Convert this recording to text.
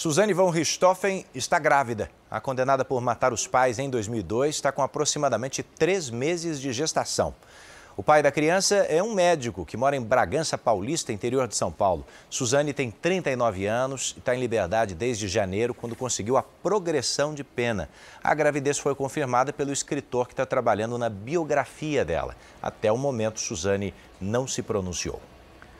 Suzane von Richthofen está grávida. A condenada por matar os pais em 2002 está com aproximadamente três meses de gestação. O pai da criança é um médico que mora em Bragança Paulista, interior de São Paulo. Suzane tem 39 anos e está em liberdade desde janeiro, quando conseguiu a progressão de pena. A gravidez foi confirmada pelo escritor que está trabalhando na biografia dela. Até o momento, Suzane não se pronunciou.